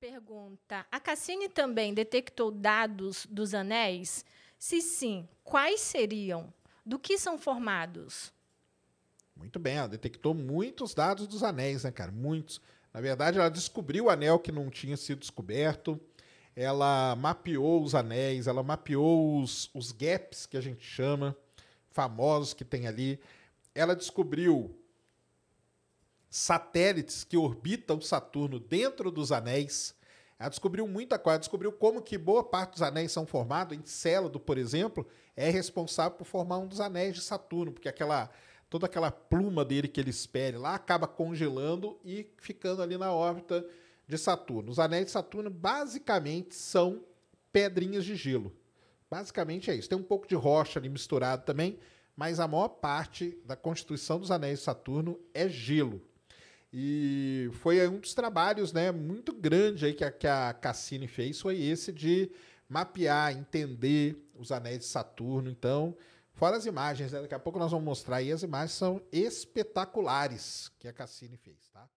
pergunta: a Cassini também detectou dados dos anéis? Se sim, quais seriam? Do que são formados? Muito bem, ela detectou muitos dados dos anéis, né, cara? Muitos. Na verdade, ela descobriu o anel que não tinha sido descoberto, ela mapeou os anéis, ela mapeou os, os gaps que a gente chama, famosos que tem ali. Ela descobriu satélites que orbitam Saturno dentro dos anéis. Ela descobriu muita coisa, ela descobriu como que boa parte dos anéis são formados. Encélado, por exemplo, é responsável por formar um dos anéis de Saturno, porque aquela toda aquela pluma dele que ele espere lá acaba congelando e ficando ali na órbita de Saturno. Os anéis de Saturno basicamente são pedrinhas de gelo. Basicamente é isso. Tem um pouco de rocha ali misturado também, mas a maior parte da constituição dos anéis de Saturno é gelo. E foi um dos trabalhos né, muito grande aí que a, que a Cassini fez, foi esse de mapear, entender os anéis de Saturno. Então, fora as imagens, né? daqui a pouco nós vamos mostrar aí, as imagens são espetaculares que a Cassini fez, tá?